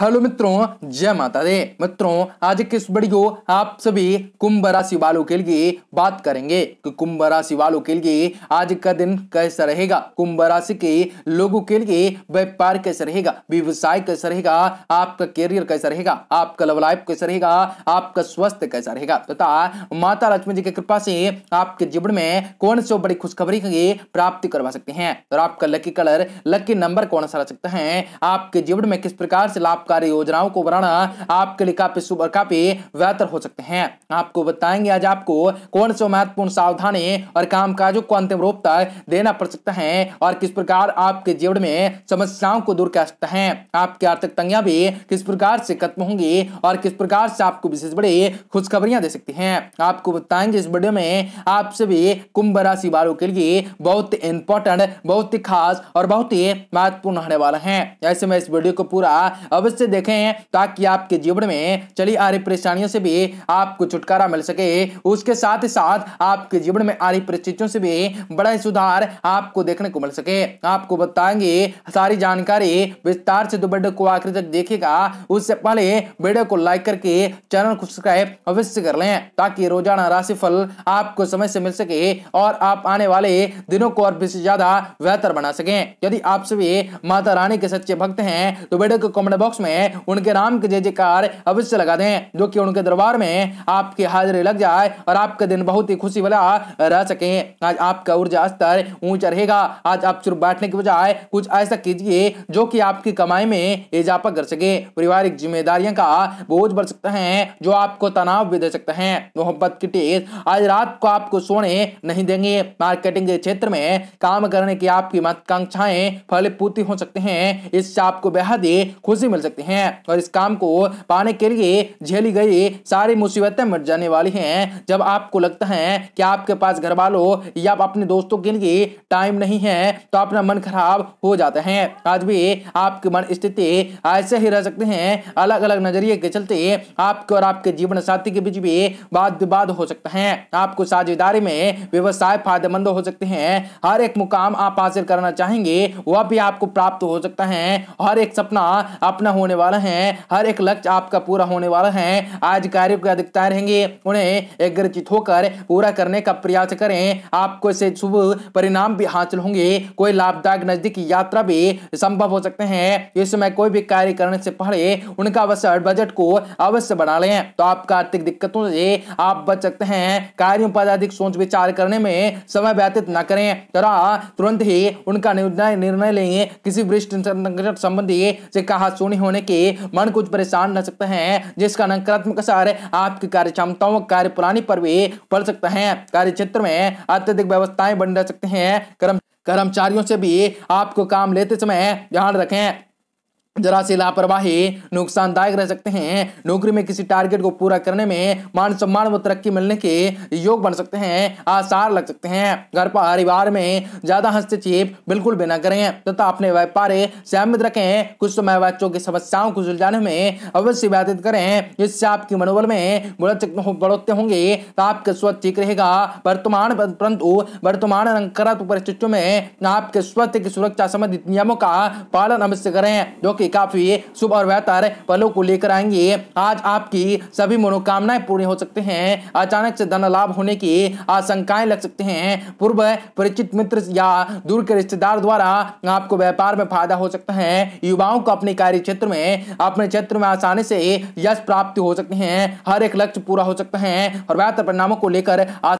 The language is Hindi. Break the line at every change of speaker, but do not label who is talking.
हेलो मित्रों जय माता दे मित्रों आज के इस वीडियो आप सभी कुंभ राशि वालों के लिए बात करेंगे कि तो कुंभ राशि वालों के लिए आज का दिन कैसा रहेगा कुंभ राशि के लोगों के लिए व्यापार कैसा रहेगा व्यवसाय कैसा रहेगा आपका करियर कैसा रहेगा आपका लव लाइफ कैसा रहेगा आपका स्वास्थ्य कैसा रहेगा तथा माता लक्ष्मी जी की कृपा से आपके जीवन में कौन सी बड़ी खुशखबरी की प्राप्ति करवा सकते हैं और आपका लकी कलर लकी नंबर कौन सा रह सकता है आपके जीवन में किस प्रकार से लाभ लाभकारी योजनाओं को बनाना आपके लिए काफी शुभ काफी बेहतर हो सकते हैं आपको बताएंगे आज आपको कौन से महत्वपूर्ण सावधानी और काम काजों को अंतिम रूप तक देना पड़ सकता है और किस प्रकार आपके जीवन में समस्याओं को दूर कर सकते हैं आपकी आर्थिक तंगियां भी किस प्रकार से खत्म होंगी और किस प्रकार से आपको विशेष बड़ी खुशखबरियां दे सकती हैं आपको बताएंगे इस वीडियो में आपसे भी कुंभ राशि वालों के लिए बहुत इंपॉर्टेंट बहुत ही खास और बहुत ही महत्वपूर्ण होने वाला है ऐसे में इस वीडियो को पूरा अवश्य से देखें ताकि आपके जीवन में चली आ रही परेशानियों से भी आपको छुटकारा मिल सके उसके साथ ही साथ आपके जीवन में आ रही परिस्थितियों से भी बड़ा ही सुधार आपको देखने को मिल सके आपको बताएंगे सारी जानकारी विस्तार से दो तो वीडियो को आखिर तक देखेगा उससे पहले वीडियो को लाइक करके चैनल को सब्सक्राइब अवश्य कर लें ताकि रोजाना राशिफल आपको समय से मिल सके और आप आने वाले दिनों को और भी ज्यादा बेहतर बना सके यदि आप सभी माता रानी के सच्चे भक्त हैं तो वीडियो को कमेंट बॉक्स में में उनके नाम के जय जयकार अवश्य लगा दें जो कि उनके दरबार में आपकी हाजिरी लग जाए और आपका दिन बहुत ही खुशी वाला रह सके आज आपका ऊर्जा स्तर ऊंचा रहेगा आज आप चुप बैठने के बजाय कुछ ऐसा कीजिए जो कि आपकी कमाई में इजाफा कर सके पारिवारिक जिम्मेदारियों का बोझ बढ़ सकता है जो आपको तनाव भी दे सकता है मोहब्बत की टेस आज रात को आपको सोने नहीं देंगे मार्केटिंग के क्षेत्र में काम करने की आपकी महत्वाकांक्षाएं फलपूर्ति हो सकते हैं इससे आपको बेहद ही खुशी मिल सकती सकते हैं और इस काम को पाने के लिए झेली गई सारी मुसीबतें मिट जाने वाली हैं जब आपको लगता है कि आपके पास घर वालों या अपने दोस्तों के लिए टाइम नहीं है तो अपना मन खराब हो जाता है आज भी आपकी मन स्थिति ऐसे ही रह सकते हैं अलग अलग नजरिए के चलते आपके और आपके जीवन साथी के बीच भी वाद विवाद हो सकता है आपको साझेदारी में व्यवसाय फायदेमंद हो सकते हैं हर एक मुकाम आप हासिल करना चाहेंगे वह भी आपको प्राप्त हो सकता है हर एक सपना अपना होने होने वाला है हर एक लक्ष्य आपका पूरा होने वाला है आज कार्य की अधिकता रहेंगे उन्हें एकग्रचित होकर पूरा करने का प्रयास करें आपको इसे शुभ परिणाम भी हासिल होंगे कोई लाभदायक नजदीकी यात्रा भी संभव हो सकते हैं इसमें कोई भी कार्य करने से पहले उनका अवश्य बजट को अवश्य बना लें तो आपका आर्थिक दिक्कतों से आप बच सकते हैं कार्यों पर अधिक सोच विचार करने में समय व्यतीत न करें तरह तुरंत ही उनका निर्णय निर्णय लें किसी वरिष्ठ संबंधी से कहा सुनी होने होने के मन कुछ परेशान रह सकते हैं जिसका नकारात्मक असर आपकी कार्य क्षमताओं कार्य प्रणाली पर भी पड़ सकता है कार्य क्षेत्र में अत्यधिक व्यवस्थाएं बन रह सकते हैं कर्म कर्मचारियों से भी आपको काम लेते समय ध्यान रखें जरा सी लापरवाही नुकसानदायक रह सकते हैं नौकरी में किसी टारगेट को पूरा करने में मान सम्मान व तरक्की मिलने के योग बन सकते हैं आसार लग सकते हैं घर परिवार में ज्यादा हस्तक्षेप बिल्कुल भी ना करें तथा अपने व्यापार सहमित रखें कुछ समय बच्चों की समस्याओं को सुलझाने में अवश्य व्यतीत करें इससे आपके मनोबल में बढ़ोतरी होंगे तो आपका स्वस्थ ठीक रहेगा वर्तमान परंतु वर्तमान नकारात्मक परिस्थितियों में आपके स्वास्थ्य की सुरक्षा संबंधित नियमों का पालन अवश्य करें जो के काफी शुभ और बेहतर पलों को लेकर आएंगे आज आपकी सभी मनोकामनाएं पूरी हो सकते हैं अचानक से धन लाभ होने की आशंकाएं लग सकते हैं पूर्व परिचित मित्र या दूर के रिश्तेदार द्वारा आपको व्यापार में फायदा हो सकता है युवाओं को अपने कार्य क्षेत्र में अपने क्षेत्र में आसानी से यश प्राप्ति हो सकते हैं हर एक लक्ष्य पूरा हो सकता है और बेहतर परिणामों को लेकर